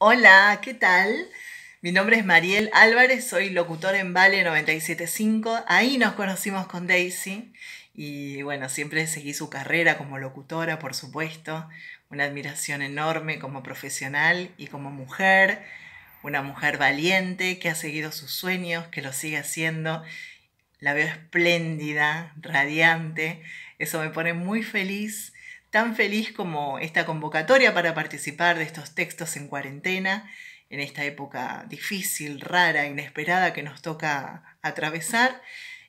Hola, ¿qué tal? Mi nombre es Mariel Álvarez, soy locutora en Vale 975. Ahí nos conocimos con Daisy y bueno, siempre seguí su carrera como locutora, por supuesto. Una admiración enorme como profesional y como mujer. Una mujer valiente que ha seguido sus sueños, que lo sigue haciendo. La veo espléndida, radiante. Eso me pone muy feliz tan feliz como esta convocatoria para participar de estos textos en cuarentena, en esta época difícil, rara, inesperada que nos toca atravesar.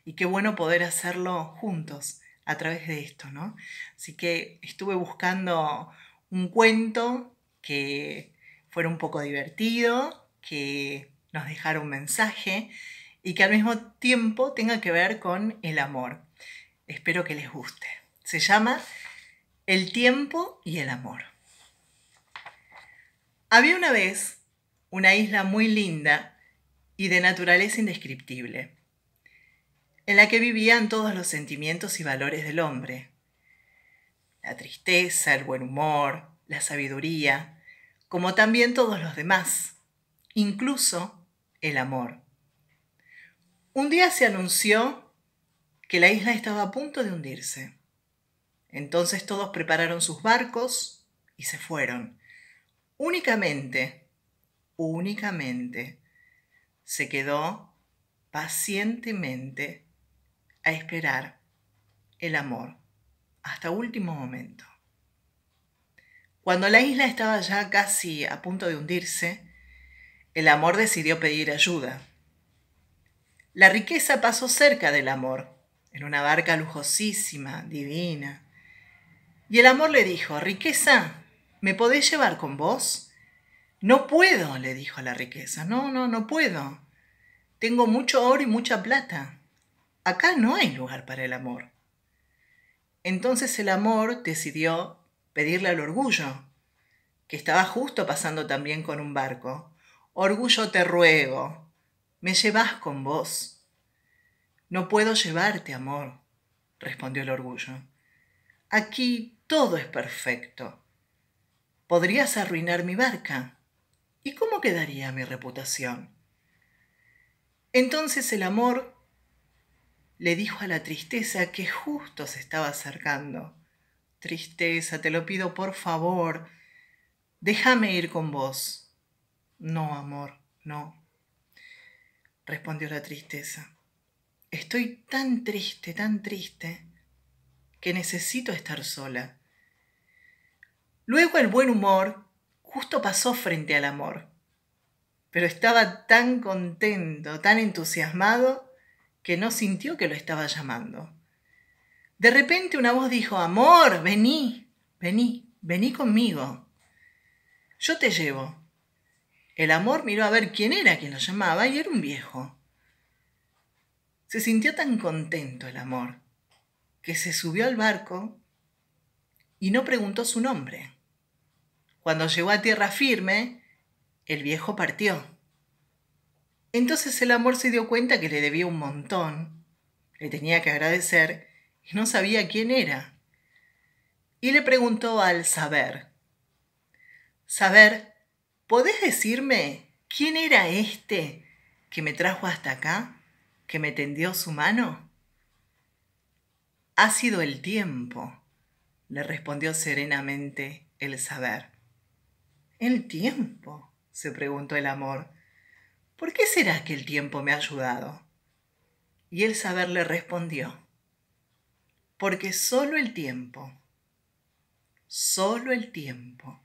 Y qué bueno poder hacerlo juntos a través de esto, ¿no? Así que estuve buscando un cuento que fuera un poco divertido, que nos dejara un mensaje y que al mismo tiempo tenga que ver con el amor. Espero que les guste. Se llama el tiempo y el amor. Había una vez una isla muy linda y de naturaleza indescriptible, en la que vivían todos los sentimientos y valores del hombre. La tristeza, el buen humor, la sabiduría, como también todos los demás, incluso el amor. Un día se anunció que la isla estaba a punto de hundirse entonces todos prepararon sus barcos y se fueron. Únicamente, únicamente, se quedó pacientemente a esperar el amor hasta último momento. Cuando la isla estaba ya casi a punto de hundirse, el amor decidió pedir ayuda. La riqueza pasó cerca del amor, en una barca lujosísima, divina, y el amor le dijo, riqueza, ¿me podés llevar con vos? No puedo, le dijo la riqueza, no, no, no puedo. Tengo mucho oro y mucha plata. Acá no hay lugar para el amor. Entonces el amor decidió pedirle al orgullo, que estaba justo pasando también con un barco. Orgullo te ruego, me llevas con vos. No puedo llevarte, amor, respondió el orgullo. Aquí todo es perfecto. Podrías arruinar mi barca. ¿Y cómo quedaría mi reputación? Entonces el amor le dijo a la tristeza que justo se estaba acercando. Tristeza, te lo pido por favor, déjame ir con vos. No, amor, no, respondió la tristeza. Estoy tan triste, tan triste, que necesito estar sola. Luego el buen humor justo pasó frente al amor. Pero estaba tan contento, tan entusiasmado, que no sintió que lo estaba llamando. De repente una voz dijo, Amor, vení, vení, vení conmigo. Yo te llevo. El amor miró a ver quién era quien lo llamaba y era un viejo. Se sintió tan contento el amor que se subió al barco y no preguntó su nombre. Cuando llegó a tierra firme, el viejo partió. Entonces el amor se dio cuenta que le debía un montón, le tenía que agradecer y no sabía quién era. Y le preguntó al saber, saber, ¿podés decirme quién era este que me trajo hasta acá, que me tendió su mano? Ha sido el tiempo, le respondió serenamente el saber. ¿El tiempo? se preguntó el amor. ¿Por qué será que el tiempo me ha ayudado? Y el saber le respondió, porque solo el tiempo, solo el tiempo,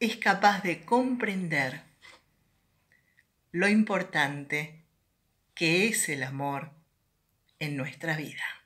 es capaz de comprender lo importante que es el amor en nuestra vida.